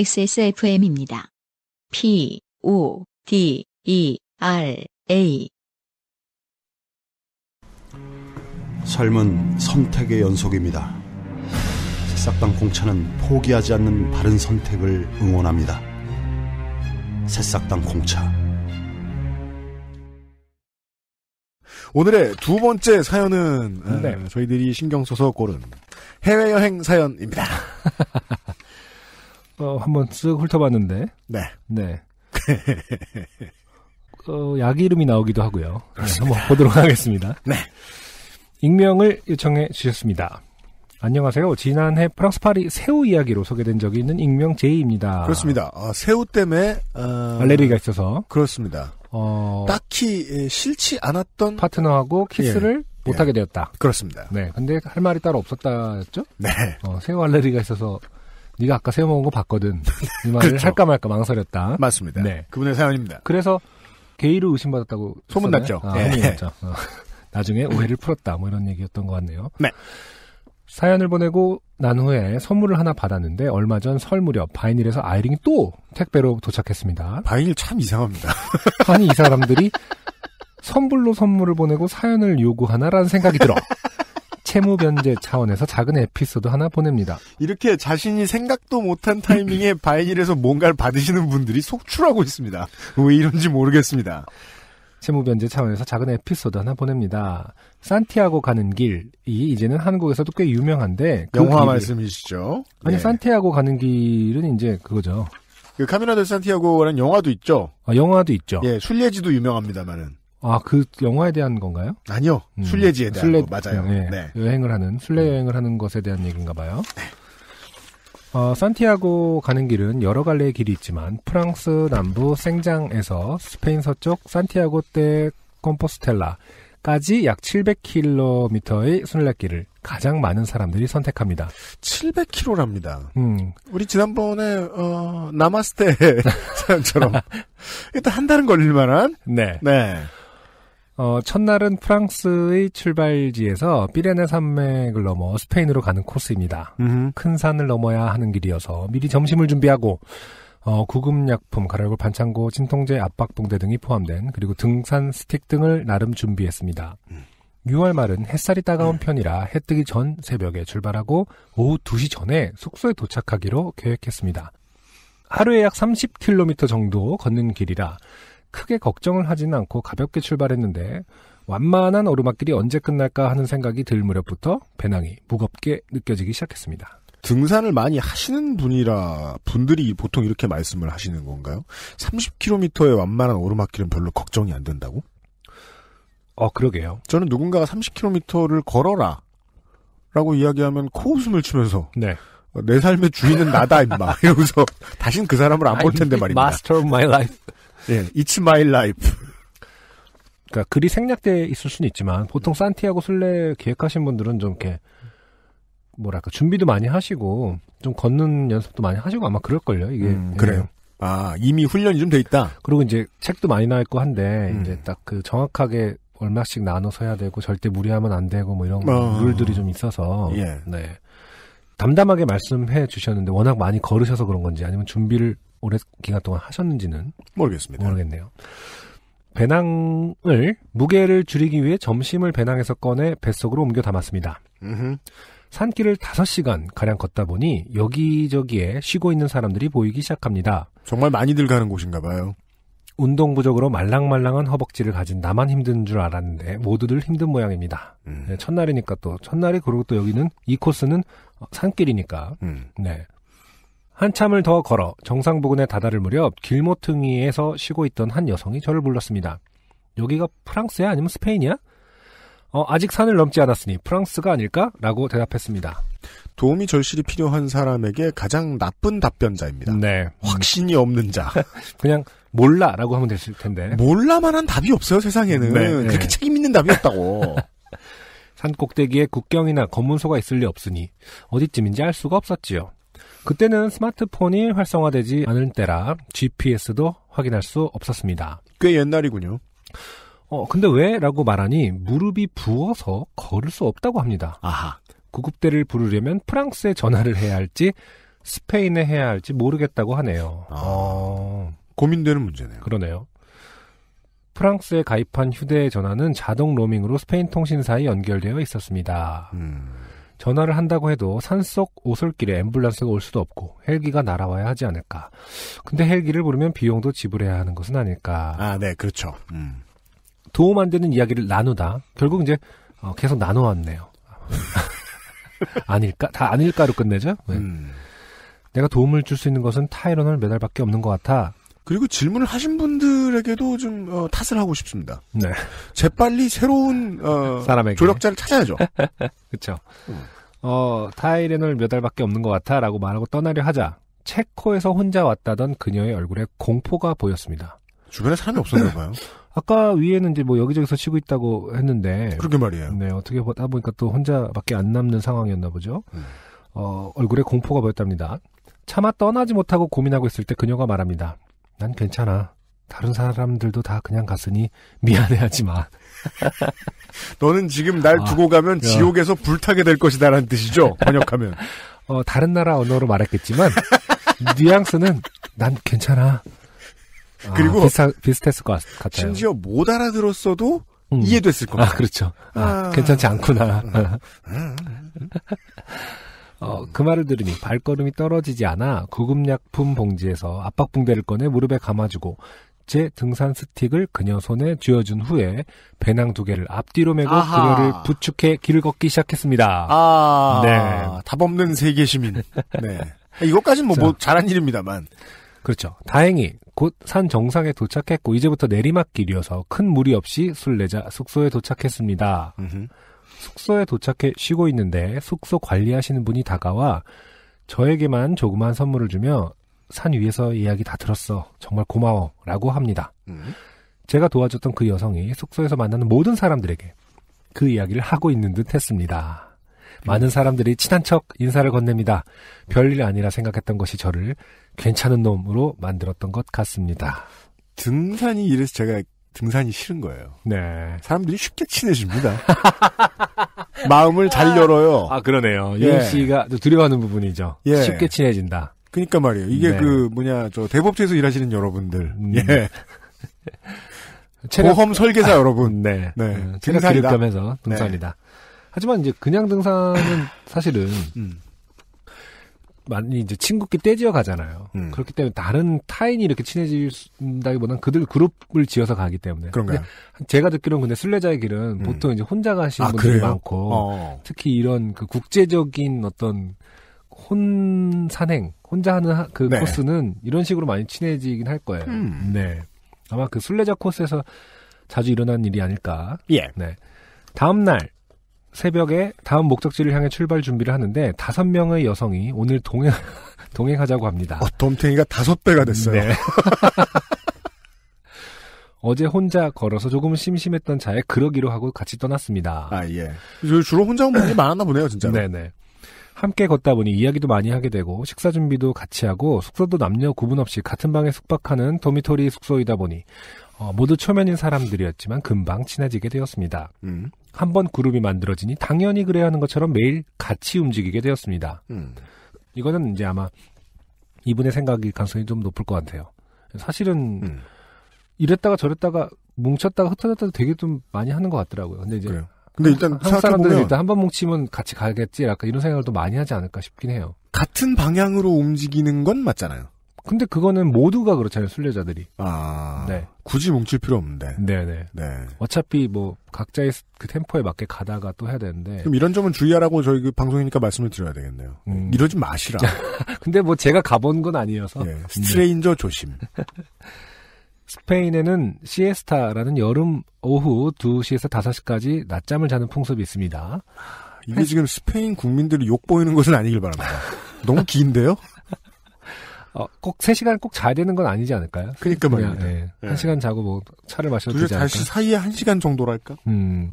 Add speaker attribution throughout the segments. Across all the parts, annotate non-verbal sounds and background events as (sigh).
Speaker 1: XSFM입니다. P, O, D, E, R, A. 삶은 선택의 연속입니다. 새싹당 공차는 포기하지 않는 바른 선택을 응원합니다. 새싹당 공차. 오늘의 두 번째 사연은 네. 에, 저희들이 신경 써서 고른 해외여행 사연입니다. (laughs)
Speaker 2: 어, 한 번 쓱 훑어봤는데. 네. 네. 어, 약 이름이 나오기도 하고요. 네, 한번 보도록 하겠습니다. 네. 익명을 요청해 주셨습니다. 안녕하세요. 지난해 프랑스 파리 새우 이야기로 소개된 적이 있는 익명 제이입니다. 그렇습니다. 어, 새우 때문에 어... 알레르기가 있어서 그렇습니다. 어... 딱히 싫지 않았던 파트너하고 키스를 예, 예. 못하게 되었다. 그렇습니다. 네, 근데 할 말이 따로 없었다였죠? 네. 어, 새우 알레르기가 있어서 네가 아까 세워먹은 거 봤거든. (laughs) 이 말을 그렇죠. 할까 말까 망설였다. 맞습니다. 네. 그분의 사연입니다. 그래서 게이로 의심받았다고 소문났죠. 아, 네. 소문났죠. 어. 나중에 오해를 풀었다. 뭐 이런 얘기였던 것 같네요. 네. 사연을 보내고 난 후에 선물을 하나 받았는데 얼마 전 설 무렵 바이닐에서 아이링이 또 택배로 도착했습니다. 바이닐 참 이상합니다. (laughs) 아니 이 사람들이 선불로 선물을 보내고 사연을 요구하나라는 생각이 들어 (laughs) 채무 변제 차원에서 작은 에피소드 하나 보냅니다.
Speaker 1: 이렇게 자신이
Speaker 2: 생각도 못한 타이밍에 (laughs) 바이닐에서 뭔가를 받으시는 분들이 속출하고 있습니다. 왜 이런지 모르겠습니다. 채무 변제 차원에서 작은 에피소드 하나 보냅니다. 산티아고 가는 길이 이제는 한국에서도 꽤 유명한데 그 영화 길
Speaker 1: 말씀이시죠?
Speaker 2: 아니 네. 산티아고 가는 길은 이제 그거죠.
Speaker 1: 그카미라델 산티아고라는 영화도 있죠. 아, 영화도 있죠. 예, 순례지도 유명합니다만은.
Speaker 2: 아, 그 영화에 대한 건가요? 아니요. 음. 순례지에 대한 순례, 거, 맞아요. 네. 네. 여행을 하는, 순례 음. 여행을 하는 것에 대한 얘기인가 봐요. 네. 어, 산티아고 가는 길은 여러 갈래의 길이 있지만 프랑스 남부 생장에서 스페인 서쪽 산티아고 때 컴포스텔라까지 약 700km의 순례길을 가장 많은 사람들이 선택합니다. 700km랍니다. 음. 우리 지난번에 어, 나마스테 (laughs) 사람처럼 (laughs) 일단 한 달은 걸릴 만한 네. 네. 어, 첫날은 프랑스의 출발지에서 피레네 산맥을 넘어 스페인으로 가는 코스입니다. 음흠. 큰 산을 넘어야 하는 길이어서 미리 점심을 준비하고 어, 구급약품, 가래골 반창고, 진통제, 압박붕대 등이 포함된 그리고 등산 스틱 등을 나름 준비했습니다. 음. 6월 말은 햇살이 따가운 음. 편이라 해 뜨기 전 새벽에 출발하고 오후 2시 전에 숙소에 도착하기로 계획했습니다. 하루에 약 30km 정도 걷는 길이라 크게 걱정을 하지는 않고 가볍게 출발했는데 완만한 오르막길이 언제 끝날까 하는 생각이 들 무렵부터 배낭이 무겁게 느껴지기 시작했습니다. 등산을 많이 하시는
Speaker 1: 분이라 분들이 보통 이렇게 말씀을 하시는 건가요? 30km의 완만한 오르막길은 별로 걱정이 안 된다고? 어, 그러게요. 저는 누군가가 30km를 걸어라 라고 이야기하면 코웃음을 치면서 네. 내 삶의 주인은
Speaker 2: 나다 임마 이러면서 다신 그 사람을 안 볼 텐데 말입니다. Master of my life. 예, It's My Life. 그러니까 글이 생략돼 있을 수는 있지만 보통 산티아고 순례 계획하신 분들은 좀 이렇게 뭐랄까 준비도 많이 하시고 좀 걷는 연습도 많이 하시고 아마 그럴걸요 이게 음, 예. 그래요. 예. 아 이미 훈련이 좀 돼 있다. 그리고 이제 책도 많이 나 있고 한데 음. 이제 딱 그 정확하게 얼마씩 나눠서 해야 되고 절대 무리하면 안 되고 뭐 이런 어. 룰들이 좀 있어서 예. 네 담담하게 말씀해 주셨는데 워낙 많이 걸으셔서 그런 건지 아니면 준비를 오래 기간 동안 하셨는지는 모르겠습니다. 모르겠네요. 배낭을 무게를 줄이기 위해 점심을 배낭에서 꺼내 뱃속으로 옮겨 담았습니다. 음흠. 산길을 5시간 가량 걷다 보니 여기저기에 쉬고 있는 사람들이 보이기 시작합니다. 정말 많이들 가는 곳인가 봐요. 운동 부족으로 말랑말랑한 허벅지를 가진 나만 힘든 줄 알았는데 모두들 힘든 모양입니다. 음. 네, 첫날이니까 또 첫날이 그리고 또 여기는 이 코스는 어, 산길이니까 음. 네 한참을 더 걸어 정상 부근에 다다를 무렵 길모퉁이에서 쉬고 있던 한 여성이 저를 불렀습니다. 여기가 프랑스야 아니면 스페인이야? 어, 아직 산을 넘지 않았으니 프랑스가 아닐까? 라고 대답했습니다. 도움이 절실히 필요한 사람에게
Speaker 1: 가장 나쁜 답변자입니다. 네. 확신이 없는 자. (laughs) 그냥 몰라 라고 하면 됐을 텐데. 몰라만한 답이 없어요, 세상에는. 네, 네. 그렇게
Speaker 2: 책임있는 답이 없다고. (laughs) 산 꼭대기에 국경이나 검문소가 있을 리 없으니 어디쯤인지 알 수가 없었지요. 그때는 스마트폰이 활성화되지 않을 때라 GPS도 확인할 수 없었습니다. 꽤 옛날이군요. 어, 근데 왜? 라고 말하니 무릎이 부어서 걸을 수 없다고 합니다. 아하. 구급대를 부르려면 프랑스에 전화를 해야 할지 스페인에 해야 할지 모르겠다고 하네요. 아, 어... 고민되는 문제네요. 그러네요. 프랑스에 가입한 휴대전화는 자동 로밍으로 스페인 통신사에 연결되어 있었습니다. 음... 전화를 한다고 해도 산속 오솔길에 앰뷸런스가 올 수도 없고 헬기가 날아와야 하지 않을까. 근데 헬기를 부르면 비용도 지불해야 하는 것은 아닐까. 아, 네, 그렇죠. 음. 도움 안 되는 이야기를 나누다 결국 이제 어, 계속 나눠왔네요. (laughs) 아닐까? 다 아닐까로 끝내죠. 네. 음. 내가 도움을 줄 수 있는 것은 타이러놀 매달밖에 없는 것 같아. 그리고 질문을 하신 분들에게도 좀 어, 탓을 하고 싶습니다. 네. 재빨리 새로운 어, 사람에게 조력자를 찾아야죠. (laughs) 그렇죠. 어, 타이레놀 몇 달밖에 없는 것 같아라고 말하고 떠나려 하자 체코에서 혼자 왔다던 그녀의 얼굴에 공포가 보였습니다. 주변에 사람이 없었나 봐요. (laughs) 아까 위에는 이제 뭐 여기저기서 쉬고 있다고 했는데 그러게 말이에요. 네, 어떻게 보다 보니까 또 혼자밖에 안 남는 상황이었나 보죠. 음. 어, 얼굴에 공포가 보였답니다. 차마 떠나지 못하고 고민하고 있을 때 그녀가 말합니다. 난 괜찮아. 다른 사람들도 다 그냥 갔으니 미안해하지 마. (laughs) 너는 지금 날 아, 두고 가면 야. 지옥에서 불타게 될 것이다라는 뜻이죠. 번역하면. (laughs) 어, 다른 나라 언어로 말했겠지만 뉘앙스는 난 괜찮아. 아, 그리고 비슷하, 비슷했을 것 같아요. 심지어
Speaker 1: 못 알아들었어도
Speaker 2: 음. 이해됐을 것 같아요. 아, 그렇죠.
Speaker 1: 아, 아. 괜찮지
Speaker 2: 않구나. 음. (laughs) 음. 어, 그 말을 들으니 발걸음이 떨어지지 않아 구급약품 봉지에서 압박붕대를 꺼내 무릎에 감아주고 제 등산 스틱을 그녀 손에 쥐어준 후에 배낭 두 개를 앞뒤로 메고 아하. 그녀를 부축해 길을 걷기 시작했습니다. 아, 네. 답 없는 세계 시민. 네. 이것까지는 뭐, 뭐 잘한 일입니다만. 그렇죠. 다행히 곧 산 정상에 도착했고 이제부터 내리막길이어서 큰 무리 없이 술래자 숙소에 도착했습니다. 음흠. 숙소에 도착해 쉬고 있는데 숙소 관리하시는 분이 다가와 저에게만 조그만 선물을 주며 산 위에서 이야기 다 들었어. 정말 고마워. 라고 합니다. 음. 제가 도와줬던 그 여성이 숙소에서 만나는 모든 사람들에게 그 이야기를 하고 있는 듯 했습니다. 많은 사람들이 친한 척 인사를 건넵니다. 별일 아니라 생각했던 것이 저를 괜찮은 놈으로 만들었던 것 같습니다. 등산이 이래서 제가 등산이 싫은 거예요. 네. 사람들이 쉽게 친해집니다.
Speaker 1: (laughs) 마음을 잘 열어요. 아, 그러네요. 예. 유임 씨가 두려워하는 부분이죠. 예. 쉽게 친해진다. 그니까 말이에요. 이게 네. 그 뭐냐, 저 대법제에서 일하시는 여러분들. 음. 예. (laughs) 체력... 보험 설계사 여러분. (laughs) 네. 네. 네. 네. 등산이다. 기력하면서 등산이다.
Speaker 2: 네. 하지만 이제 그냥 등산은 사실은 음. 많이 이제 친구끼리 떼지어 가잖아요. 음. 그렇기 때문에 다른 타인이 이렇게 친해진다기보다는 그들 그룹을 지어서 가기 때문에. 그런가요? 제가 듣기로는 근데 순례자의 길은 음. 보통 이제 혼자 가시는 아, 분들이 그래요? 많고 어. 특히 이런 그 국제적인 어떤 혼산행 혼자 하는 하, 그 네. 코스는 이런 식으로 많이 친해지긴 할 거예요. 음. 네. 아마 그 순례자 코스에서 자주 일어난 일이 아닐까. 예. 네. 다음 날 새벽에 다음 목적지를 향해 출발 준비를 하는데 다섯 명의 여성이 오늘 동행 (laughs) 동행하자고 합니다. 어, 덤탱이가 다섯 배가 됐어요. 네. (laughs) 어제 혼자 걸어서 조금 심심했던 차에 그러기로 하고 같이 떠났습니다. 아 예. 주로 혼자 온 분이 많았나 보네요, 진짜. 네네. 함께 걷다 보니 이야기도 많이 하게 되고 식사 준비도 같이 하고 숙소도 남녀 구분 없이 같은 방에 숙박하는 도미토리 숙소이다 보니 어, 모두 초면인 사람들이었지만 금방 친해지게 되었습니다. 음. 한번 그룹이 만들어지니 당연히 그래야 하는 것처럼 매일 같이 움직이게 되었습니다. 음. 이거는 이제 아마 이분의 생각이 가능성이 좀 높을 것 같아요. 사실은 음. 이랬다가 저랬다가 뭉쳤다가 흩어졌다가 되게 좀 많이 하는 것 같더라고요. 근데 이제 그래요. 근데 일단 한국 사람들은 일단 한 번 뭉치면 같이 가겠지 약간 이런 생각을 또 많이 하지 않을까 싶긴 해요. 같은 방향으로 움직이는 건 맞잖아요. 근데 그거는 모두가 그렇잖아요, 순례자들이. 아. 네. 굳이 뭉칠 필요 없는데. 네네. 네. 네. 어차피 뭐, 각자의 그 템포에 맞게 가다가 또 해야 되는데. 그럼
Speaker 1: 이런 점은 주의하라고 저희 그 방송이니까 말씀을 드려야 되겠네요. 음. 이러지 마시라. (laughs) 근데 뭐
Speaker 2: 제가 가본 건 아니어서. 네. 스트레인저 조심. 음. 스페인에는 시에스타라는 여름 오후 2시에서 5시까지 낮잠을 자는 풍습이 있습니다. 이게 지금 스페인 국민들이 욕 보이는 것은 아니길 바랍니다. 너무 긴데요? 어, 꼭3시간꼭 자야 되는 건 아니지 않을까요? 그니까 말이에요. 예. 1시간 자고 뭐 차를 마셔도 되지 않을까? 다시 사이에 1시간 정도랄까? 음.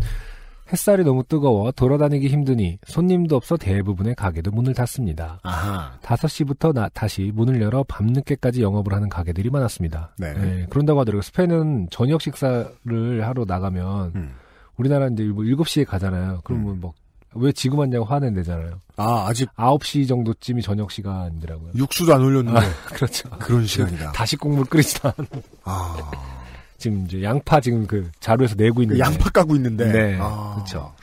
Speaker 2: 햇살이 너무 뜨거워 돌아다니기 힘드니 손님도 없어 대부분의 가게도 문을 닫습니다. 아하. 5시부터 나, 다시 문을 열어 밤늦게까지 영업을 하는 가게들이 많았습니다. 네. 예, 그런다고 하더라고요. 스페인은 저녁 식사를 하러 나가면 음. 우리나라 이제 뭐 7시에 가잖아요. 그러면 음. 뭐왜 지금 왔냐고 화낸대잖아요. 아, 아직. 9시 정도쯤이 저녁 시간이더라고요. 육수도 안 올렸는데. 아, (laughs) 그렇죠. 그런 시간이다. 다시 국물 끓이지도 않은. 아. (laughs) 지금 이제 양파 지금 그 자루에서 내고 있는. 그 양파 까고 있는데. 네. 아. 그렇죠.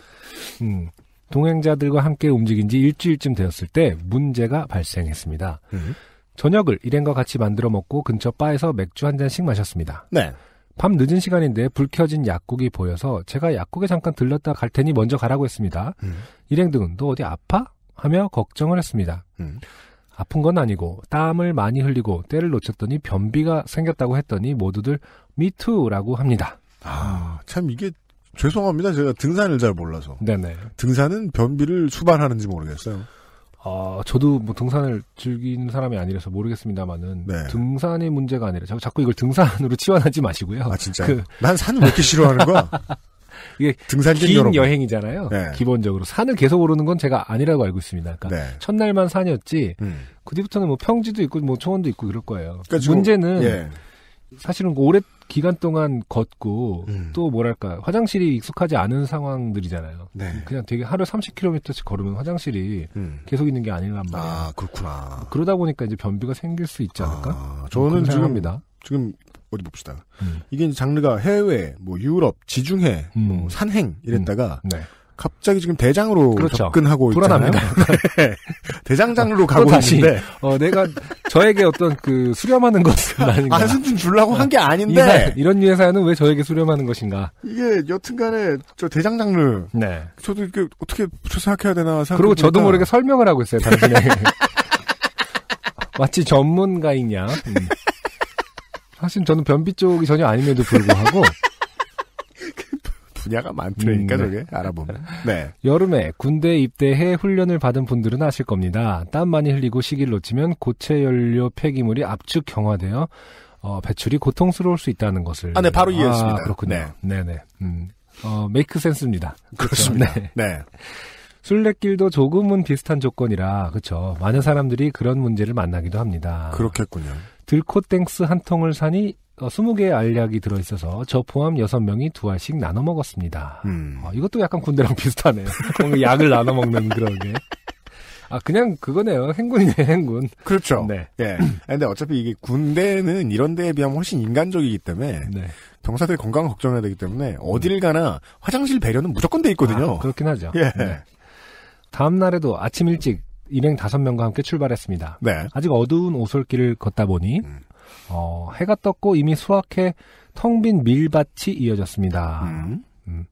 Speaker 2: 음. 동행자들과 함께 움직인 지 일주일쯤 되었을 때 문제가 발생했습니다. 음. 저녁을 일행과 같이 만들어 먹고 근처 바에서 맥주 한 잔씩 마셨습니다. 네. 밤 늦은 시간인데 불 켜진 약국이 보여서 제가 약국에 잠깐 들렀다 갈 테니 먼저 가라고 했습니다. 음. 일행 등은 너 어디 아파? 하며 걱정을 했습니다. 음. 아픈 건 아니고 땀을 많이 흘리고 때를 놓쳤더니 변비가 생겼다고 했더니 모두들 미투라고 합니다. 아, 참 이게 죄송합니다. 제가 등산을 잘 몰라서. 네네. 등산은 변비를 수반하는지 모르겠어요. 어, 저도 뭐 등산을 즐기는 사람이 아니라서 모르겠습니다만은 네. 등산의 문제가 아니라 자꾸, 자꾸 이걸 등산으로 (laughs) 치환하지 마시고요. 아 진짜. 그, 난 산을 왜 이렇게 싫어하는 거야? (laughs) 이게 등산길 긴 여러분. 여행이잖아요. 네. 기본적으로 산을 계속 오르는 건 제가 아니라고 알고 있습니다. 그러니까 네. 첫날만 산이었지 음. 그 뒤부터는 뭐 평지도 있고 뭐 초원도 있고 그럴 거예요. 그러니까 문제는 예. 사실은 그 오래 기간 동안 걷고 음. 또 뭐랄까 화장실이 익숙하지 않은 상황들이잖아요. 네. 그냥 되게 하루 30km씩 걸으면 화장실이 음. 계속 있는 게 아니란 말이에아 그렇구나. 그러다 보니까 이제 변비가 생길 수 있지 않을까? 아, 저는 생각합니다. 지금, 지금 어디 봅시다. 음. 이게
Speaker 1: 장르가 해외, 뭐 유럽, 지중해, 뭐 음. 산행 이랬다가 음. 네. 갑자기 지금
Speaker 2: 대장으로 그렇죠. 접근하고 불안합니다. (laughs) 네. 대장장으로 가고 다시, 있는데 어, 내가 저에게 어떤 그 수렴하는 것은 아, 아닌가 안승준 아, 주려고 한게
Speaker 1: 어, 아닌데
Speaker 2: 이런 류의 사연은 왜 저에게 수렴하는 것인가
Speaker 1: 이게 여튼간에
Speaker 2: 저 대장장르 네.
Speaker 1: 저도 이게 어떻게 생각해야 되나 생각 그리고 저도 모르게
Speaker 2: 설명을 하고 있어요 당신의 (laughs) 마치 전문가이냐 음. 사실 저는 변비 쪽이 전혀 아님에도 불구하고 분야가 많더니까 음, 네. 저게 알아보면. 네. 여름에 군대 입대해 훈련을 받은 분들은 아실 겁니다. 땀 많이 흘리고 시기를 놓치면 고체 연료 폐기물이 압축 경화되어 어, 배출이 고통스러울 수 있다는 것을. 아, 네, 바로 아, 이해했습니다. 아, 그렇군요. 네, 네, 네. 음, 어, 메이크 센스입니다. 그렇죠? 그렇습니다. 네. 네. 술래길도 조금은 비슷한 조건이라 그렇죠. 많은 사람들이 그런 문제를 만나기도 합니다. 그렇겠군요. 들코땡스 한 통을 사니 20개의 어, 알약이 들어있어서 저 포함 6명이 두 알씩 나눠 먹었습니다. 음. 어, 이것도 약간 군대랑 (laughs) 비슷하네요. 약을 나눠 먹는 그런 게. 아, 그냥 그거네요. 행군이네, 행군. 그렇죠.
Speaker 1: 네. 예. 아, 근데 어차피 이게 군대는 이런 데에 비하면 훨씬 인간적이기 때문에 네.
Speaker 2: 병사들 건강 걱정해야 되기 때문에 어딜 가나 화장실 배려는 무조건 돼 있거든요. 아, 그렇긴 하죠. 예. 네. 다음 날에도 아침 일찍 일행 5 명과 함께 출발했습니다. 네. 아직 어두운 오솔길을 걷다 보니 음. 어, 해가 떴고 이미 수확해 텅 빈 밀밭이 이어졌습니다. 음. 음.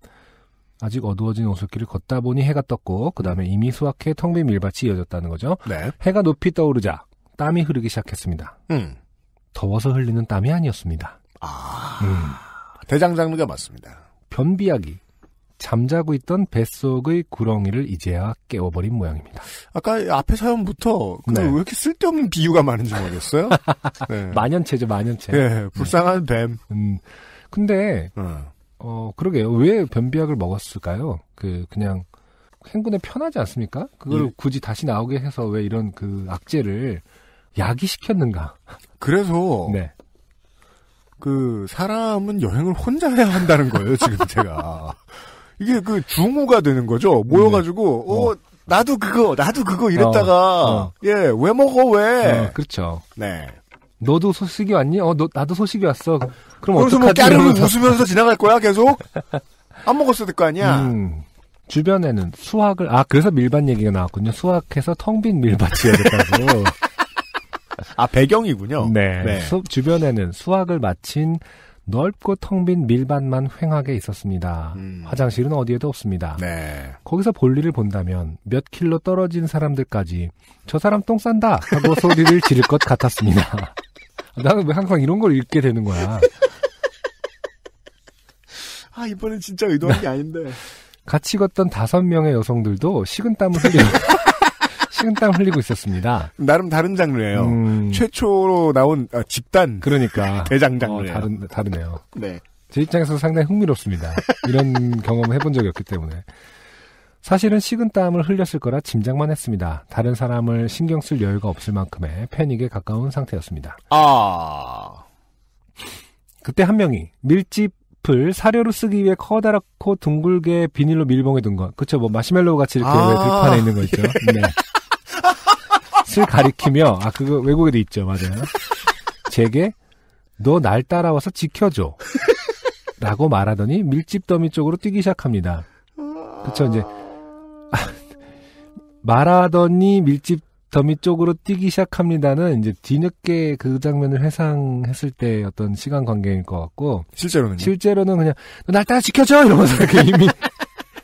Speaker 2: 아직 어두워진 오솔길을 걷다 보니 해가 떴고 그 다음에 이미 수확해 텅 빈 밀밭이 이어졌다는 거죠. 네. 해가 높이 떠오르자 땀이 흐르기 시작했습니다. 음. 더워서 흘리는 땀이 아니었습니다. 아, 음. 대장장르가 맞습니다. 변비약이 잠자고 있던 뱃속의 구렁이를 이제야 깨워버린 모양입니다. 아까 앞에 사연부터 그 네. 왜 이렇게 쓸데없는 비유가 많은지 모르겠어요. (laughs) 네. 만연체죠, 만연체. 예, 네, 불쌍한 뱀. 음, 근데 음. 어 그러게요. 왜 변비약을 먹었을까요? 그 그냥 행군에 편하지 않습니까? 그걸 예. 굳이 다시 나오게 해서 왜 이런 그 악재를 야기 시켰는가? 그래서 (laughs) 네. 그 사람은
Speaker 1: 여행을 혼자 해야 한다는 거예요. 지금 제가 이게 그 중후가 되는 거죠.
Speaker 2: 모여가지고 네. 어, 어. 나도 그거 나도 그거 이랬다가 어, 어. 예왜 먹어 왜? 어, 그렇죠. 네. 너도 소식이 왔니? 어, 너 나도 소식이 왔어. 그럼 뭐 어떡하지? 뭐 까르르 웃으면서
Speaker 1: 지나갈 거야 계속? 안 먹었을 거 아니야.
Speaker 2: 음, 주변에는 수학을 아 그래서 밀밭 얘기가 나왔군요. 수학해서 텅 빈 밀밭 지어졌다고. 아 배경이군요. 네. 네. 수, 주변에는 수학을 마친 넓고 텅 빈밀반만 횡하게 있었습니다. 음. 화장실은 어디에도 없습니다. 네. 거기서 볼일을 본다면 몇 킬로 떨어진 사람들까지 저 사람 똥 싼다 하고 소리를 (laughs) 지를 것 같았습니다. (laughs) 나는 왜 항상 이런 걸 읽게 되는 거야?
Speaker 1: (laughs) 아 이번엔 진짜 의도한 게 아닌데.
Speaker 2: 같이 걷던 다섯 명의 여성들도 식은 땀을 흘리고 식은땀 흘리고 있었습니다. 나름 다른 장르예요. 음... 최초로 나온 아, 집단 그러니까 (laughs) 대장 장르예 어, 다른 다르네요. 네. 제 입장에서 상당히 흥미롭습니다. 이런 (laughs) 경험을 해본 적이 없기 때문에. 사실은 식은땀을 흘렸을 거라 짐작만 했습니다. 다른 사람을 신경 쓸 여유가 없을 만큼의 패닉에 가까운 상태였습니다. 아. 그때 한 명이 밀집을 사료로 쓰기 위해 커다랗고 둥글게 비닐로 밀봉해 둔 것. 그쵸, 뭐 마시멜로우 같이 이렇게 아~ 들판에 있는 거 있죠. (laughs) 예. 네. 낯을 가리키며 아 그거 외국에도 있죠 맞아요. 제게 너 날 따라와서 지켜줘. 라고 말하더니 밀집 더미 쪽으로 뛰기 시작합니다. 그쵸 이제 아, (laughs) 말하더니 밀집 더미 쪽으로 뛰기 시작합니다는 이제 뒤늦게 그 장면을 회상했을 때 어떤 시간 관계일 것 같고 실제로는 실제로는 그냥 너 날 따라 지켜줘 이러면서 이렇게 이미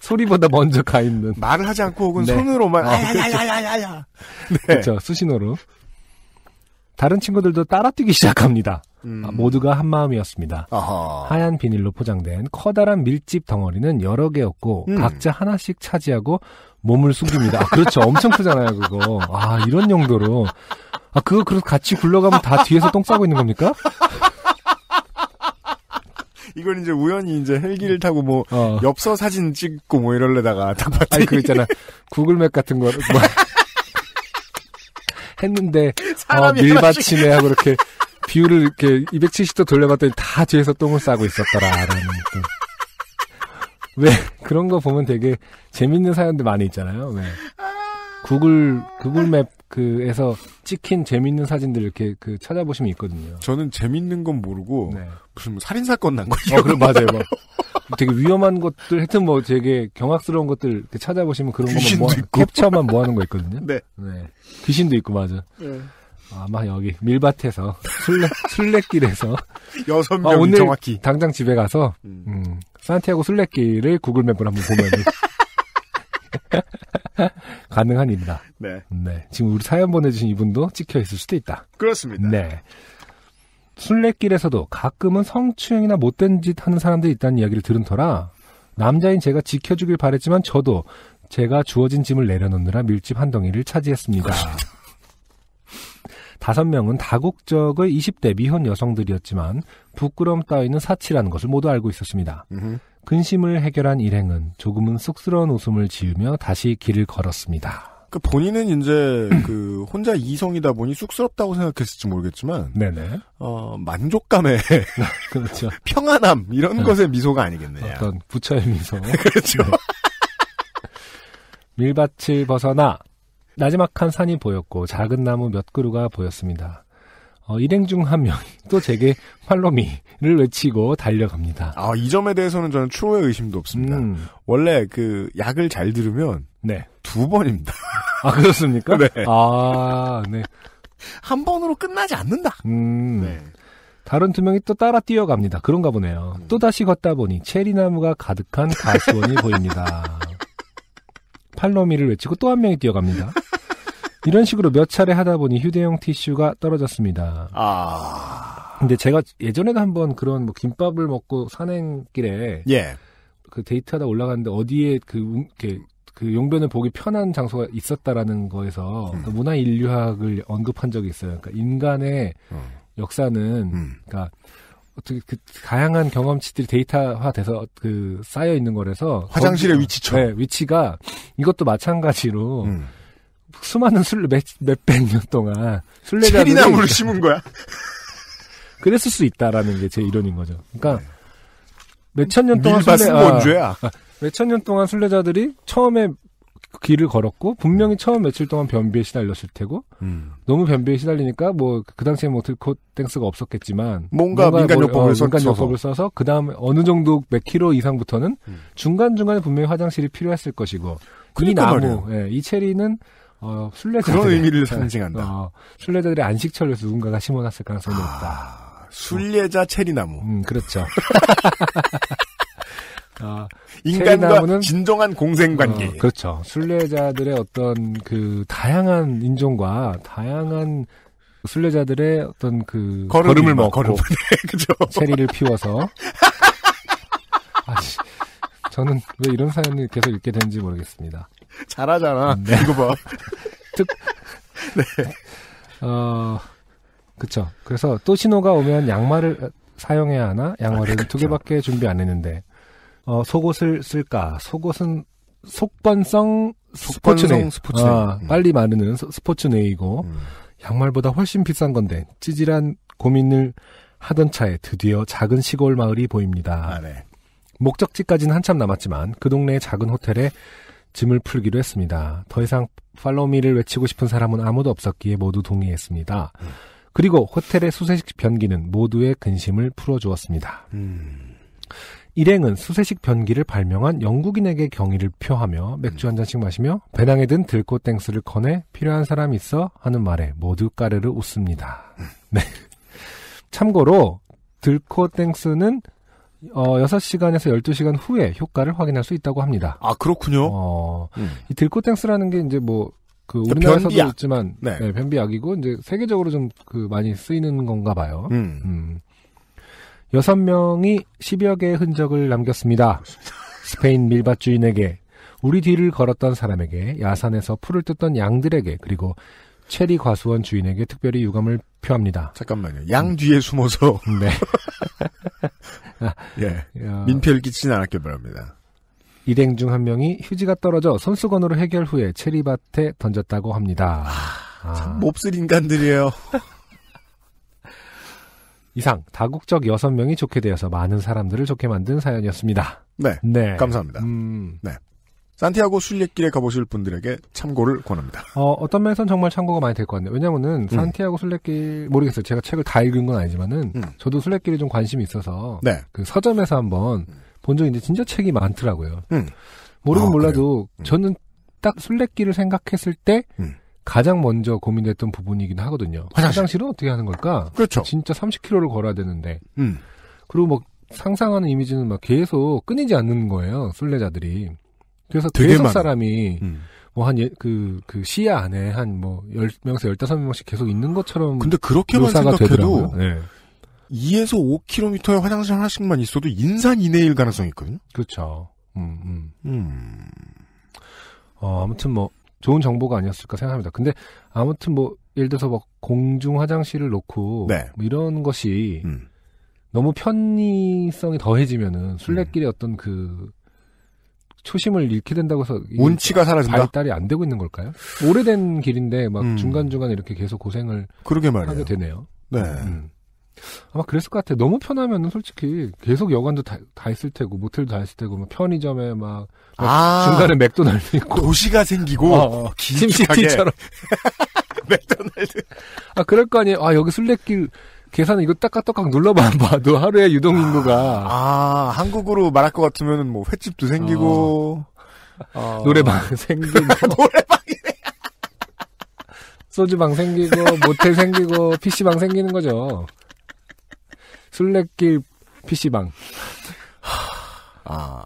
Speaker 2: 소리보다 먼저 가 있는. 말을 하지 않고 혹은 네. 손으로만 아야야야야야야. 아, 그렇 네. 그렇죠. 수신호로. 다른 친구들도 따라뛰기 시작합니다. 음. 아, 모두가 한 마음이었습니다. 아하. 하얀 비닐로 포장된 커다란 밀집 덩어리는 여러 개였고 음. 각자 하나씩 차지하고 몸을 숨깁니다. 아, 그렇죠. 엄청 크잖아요, 그거. 아, 이런 용도로. 아, 그거 그래서 같이 굴러가면 다 뒤에서 똥 싸고 있는 겁니까?
Speaker 1: 이건 이제 우연히 이제 헬기를 음. 타고 뭐 어. 엽서 사진 찍고 뭐 이럴래다가 단파티. (laughs) 아니 그
Speaker 2: 있잖아 구글맵 같은 거뭐 (laughs) 했는데 어, 밀받침에 하고 이렇게 비율을 이렇게 270도 돌려봤더니 다 뒤에서 똥을 싸고 있었더라라는. 왜 그런 거 보면 되게 재밌는 사연들 많이 있잖아요. 왜 구글 구글맵 그에서 찍힌 재밌는 사진들 이렇게 그 찾아보시면 있거든요. 저는 재밌는 건 모르고 네. 무슨 뭐 살인 사건 난 거. 어, 그럼 맞아요. 뭐. 되게 위험한 것들 하여튼 뭐 되게 경악스러운 것들 찾아보시면 그런 것만 뭐, 뭐 캡처만 뭐 하는 거 있거든요. 네. 네. 귀신도 있고 맞아. 네. 아마 여기 밀밭에서 술래 술래길에서
Speaker 1: 여섯 명 아, 오늘 정확히
Speaker 2: 당장 집에 가서 음. 음, 산티아고 술래길을 구글 맵으로 한번 보면 (laughs) 가능한 일이다. 네. 네. 지금 우리 사연 보내주신 이분도 찍혀 있을 수도 있다. 그렇습니다. 네. 술래길에서도 가끔은 성추행이나 못된 짓 하는 사람들이 있다는 이야기를 들은 터라 남자인 제가 지켜주길 바랬지만 저도 제가 주어진 짐을 내려놓느라 밀집 한 덩이를 차지했습니다. (laughs) 다섯 명은 다국적의 20대 미혼 여성들이었지만 부끄럼 따위는 사치라는 것을 모두 알고 있었습니다. 근심을 해결한 일행은 조금은 쑥스러운 웃음을 지으며 다시 길을 걸었습니다.
Speaker 1: 그 본인은 이제 (clears throat) 그 혼자 이성이다 보니 쑥스럽다고 생각했을지 모르겠지만, 네네. 어 만족감에 (laughs) 그렇죠. (laughs) 평안함
Speaker 2: 이런 네. 것의 미소가 아니겠느냐. 어떤 부처의 미소. (laughs) 그렇죠. 네. 밀밭을 벗어나 나지막한 산이 보였고 작은 나무 몇 그루가 보였습니다. 어, 일행 중 한 명이 (laughs) 또 제게 팔로미를 외치고 달려갑니다.
Speaker 1: 아, 이 점에 대해서는 저는 추호의 의심도 없습니다. 음. 원래 그 약을 잘 들으면
Speaker 2: 네. 두 번입니다. 아, 그렇습니까? (laughs) 네. 아, 네.
Speaker 1: 한 번으로 끝나지 않는다.
Speaker 2: 음. 네. 다른 두 명이 또 따라 뛰어갑니다. 그런가 보네요. 음. 또 다시 걷다 보니 체리나무가 가득한 가수원이 보입니다. (laughs) 팔로미를 외치고 또 한 명이 뛰어갑니다. 이런 식으로 몇 차례 하다 보니 휴대용 티슈가 떨어졌습니다. 아. 근데 제가 예전에도 한번 그런 뭐 김밥을 먹고 산행길에 예. 그 데이트하다 올라갔는데 어디에 그 이렇게 그 용변을 보기 편한 장소가 있었다라는 거에서 음. 그 문화 인류학을 언급한 적이 있어요. 그러니까 인간의 음. 역사는 음. 그러니까 어떻게 그 다양한 경험치들이 데이터화돼서 그 쌓여 있는 거라서 화장실의 거기위치처 네, 위치가 이것도 마찬가지로 음. 수많은 술래 몇, 백 년 동안 술래자들 체리나무를 심은 거야. (laughs) 그랬을 수 있다라는 게 제 이론인 거죠. 그러니까 네. 몇천 년 동안 술래 아, 아, 몇천 년 동안 술래자들이 처음에 길을 걸었고 분명히 처음 며칠 동안 변비에 시달렸을 테고 음. 너무 변비에 시달리니까 뭐 그 당시에 뭐 들코땡스가 그 없었겠지만 뭔가, 뭔가 민간요법을, 뭐, 어, 민간요법을 써서 그 다음에 어느 정도 몇 킬로 이상부터는 음. 중간 중간에 분명히 화장실이 필요했을 것이고 그러니까 이 나무, 예, 이 체리는 어, 순례자들 그런 의미를 상징한다. 어, 순례자들의 안식처를 누군가가 심어놨을 가능성이 아, 높다. 순례자 체리나무. 음, 그렇죠. 아, (laughs) 인간과 나무는
Speaker 1: 진정한 공생관계. 어, 그렇죠.
Speaker 2: 순례자들의 어떤 그 다양한 인종과 다양한 순례자들의 어떤 그 걸음을, 걸음을 먹고 (laughs) 걸음 네, 그죠. 체리를 피워서 (laughs) 아씨 저는 왜 이런 사연을 계속 읽게 되는지 모르겠습니다. (laughs) 잘하잖아. 네. 이거 봐. (laughs) 특... 네. 어, 그쵸. 그래서 또 신호가 오면 양말을 사용해야 하나? 양말은 아, 두 개밖에 준비 안 했는데. 어, 속옷을 쓸까? 속옷은 속건성 스포츠네. 스포츠 아, 어, 음. 빨리 마르는 스포츠네이고 음. 양말보다 훨씬 비싼 건데 찌질한 고민을 하던 차에 드디어 작은 시골 마을이 보입니다. 아, 네. 목적지까지는 한참 남았지만 그 동네의 작은 호텔에 짐을 풀기로 했습니다. 더 이상 팔로미를 외치고 싶은 사람은 아무도 없었기에 모두 동의했습니다. 음. 그리고 호텔의 수세식 변기는 모두의 근심을 풀어주었습니다. 음. 일행은 수세식 변기를 발명한 영국인에게 경의를 표하며 맥주 음. 한 잔씩 마시며 배낭에 든 들꽃 땡스를 꺼내 필요한 사람 있어 하는 말에 모두 까르르 웃습니다. 음. 네. 참고로 들코 땡스는 어, 6시간에서 12시간 후에 효과를 확인할 수 있다고 합니다. 아, 그렇군요. 어, 음. 이 들코땡스라는 게 이제 뭐, 그 우리나라에서도 변비약. 있지만, 네. 네, 변비약이고, 이제 세계적으로 좀 그 많이 쓰이는 건가 봐요. 음. 음. 6명이 10여 개의 흔적을 남겼습니다. 스페인 밀밭 주인에게, 우리 뒤를 걸었던 사람에게, 야산에서 풀을 뜯던 양들에게, 그리고 체리 과수원 주인에게 특별히 유감을 표합니다. 잠깐만요. 양 뒤에 음. 숨어서. 네. (laughs) (laughs) 예. 야. 민폐를 끼치진 않았길 바랍니다. 일행 중 한 명이 휴지가 떨어져 손수건으로 해결 후에 체리밭에 던졌다고 합니다. 아, 아. 참 몹쓸 인간들이에요. (laughs) 이상 다국적 여섯 명이 좋게 되어서 많은 사람들을 좋게 만든 사연이었습니다. 네, 네. 감사합니다. 음... 네.
Speaker 1: 산티아고 순례길에 가보실 분들에게 참고를 권합니다.
Speaker 2: 어, 떤 면에서는 정말 참고가 많이 될 것 같네요. 왜냐면은 음. 산티아고 순례길 모르겠어요. 제가 책을 다 읽은 건 아니지만은 음. 저도 순례길에 좀 관심이 있어서 네. 그 서점에서 한번 음. 본 적인데 진짜 책이 많더라고요. 음. 모르긴 아, 몰라도 음. 저는 딱 순례길을 생각했을 때 음. 가장 먼저 고민했던 부분이긴 하거든요. 화장실. 은 어떻게 하는 걸까? 그렇죠. 진짜 30km를 걸어야 되는데. 그리고 뭐 상상하는 이미지는 막 계속 끊이지 않는 거예요. 순례자들이. 그래서 되게 계속 많아. 사람이 음. 뭐한그그 예, 그 시야 안에 한 뭐 10명에서 15명씩 계속 있는 것처럼 근데 그렇게만 생각해도 네. 2에서 5km의 화장실 하나씩만 있어도 인산 이내일 가능성이 있거든요. 그렇죠. 음, 음. 음. 어, 아무튼 뭐 좋은 정보가 아니었을까 생각합니다. 근데 아무튼 뭐 예를 들어서 막 뭐 공중 화장실을 놓고 네. 뭐 이런 것이 음. 너무 편의성이 더해지면은 음. 술래길의 음. 어떤 그 초심을 잃게 된다고 해서 운치가 사라진다. 발달이 안 되고 있는 걸까요? 오래된 길인데 막 음. 중간 중간 이렇게 계속 고생을 그러게 말이에요. 하게 되네요. 네. 음. 아마 그랬을 것 같아. 요 너무 편하면 솔직히 계속 여관도 다, 다 있을 테고 모텔도 다 있을 테고 막 편의점에 막, 아~ 중간에 맥도날드 있고 도시가 생기고 어, 어, 김시티처럼 (laughs) 맥도날드. 아 그럴 거 아니에요. 아 여기 술래길 계산 이거 딱딱딱딱 눌러만 (laughs) 봐도 하루에 유동 인구가 아, 아,
Speaker 1: 한국으로 말할 것 같으면 뭐 횟집도 생기고 어. 어. 노래방 (laughs) 생기고 노래방이래
Speaker 2: 소주방 생기고 모텔 생기고 PC방 생기는 거죠 술래길 PC방 아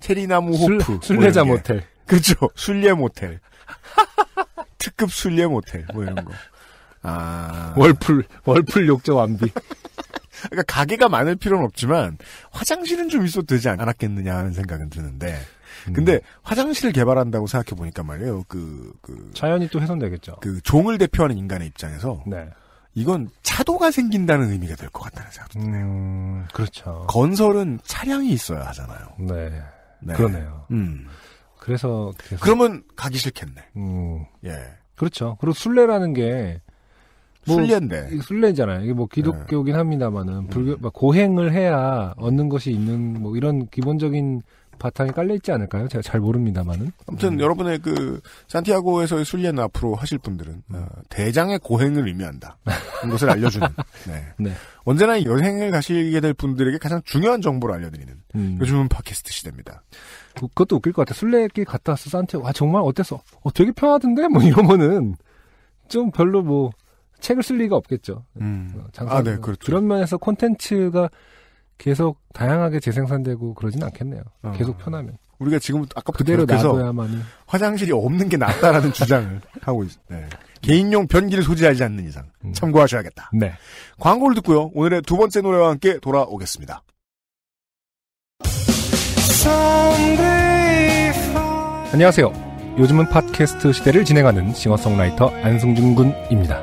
Speaker 2: 체리나무 호프 술, 뭐 술래자 모텔 그렇죠
Speaker 1: 술래 모텔 (laughs) 특급 술래 모텔 뭐 이런 거 아. 월풀, 월풀 욕조 완비. 그러니까 가게가 많을 필요는 없지만 화장실은 좀 있어도 되지 않았겠느냐 하는 생각은 드는데. 음. 근데 음. 화장실을 개발한다고 생각해 보니까 말이에요. 그, 그. 자연이 또 훼손되겠죠. 그 종을 대표하는 인간의 입장에서. 네. 이건 차도가 생긴다는 의미가 될 것 같다는
Speaker 2: 생각도 드네요. 음, 그렇죠.
Speaker 1: 건설은
Speaker 2: 차량이 있어야 하잖아요. 네. 네. 그러네요. 음. 그래서, 그래서, 그러면 가기 싫겠네. 음. 예. 그렇죠. 그리고 술래라는게
Speaker 1: 뭐 순례인데
Speaker 2: 순례잖아요. 이게 뭐 기독교긴 네. 합니다만은 음. 불교 막 고행을 해야 얻는 것이 있는 뭐 이런 기본적인 바탕이 깔려 있지 않을까요? 제가 잘 모릅니다만은.
Speaker 1: 아무튼 음. 여러분의 그 산티아고에서의 순례는 앞으로 하실 분들은 음. 어, 대장의 고행을 의미한다. 그런 것을 알려주는. (laughs) 네. 네. 언제나 여행을 가시게 될 분들에게 가장 중요한 정보를
Speaker 2: 알려드리는 음. 요즘은 팟캐스트 시대입니다. 그, 것도 웃길 것 같아. 순례길 갔다 왔어 산티아고. 아 정말 어땠어? 어 되게 편하던데 뭐 이러면은 좀 별로 뭐 책을 쓸 리가 없겠죠. 음. 어, 아, 장사 아, 네, 그렇죠. 그런 면에서 콘텐츠가 계속 다양하게 재생산되고 그러진 않겠네요. 어. 계속 편하면. 우리가 지금 아까 그대로 놔둬야만
Speaker 1: 화장실이 없는 게 낫다라는 (laughs) 주장을 하고 있, 어 네. 개인용 변기를 소지하지 않는 이상 음. 참고하셔야겠다. 네. 광고를 듣고요. 오늘의 두 번째 노래와 함께 돌아오겠습니다.
Speaker 2: 안녕하세요. 요즘은 팟캐스트 시대를 진행하는 싱어송라이터 안승준 군입니다.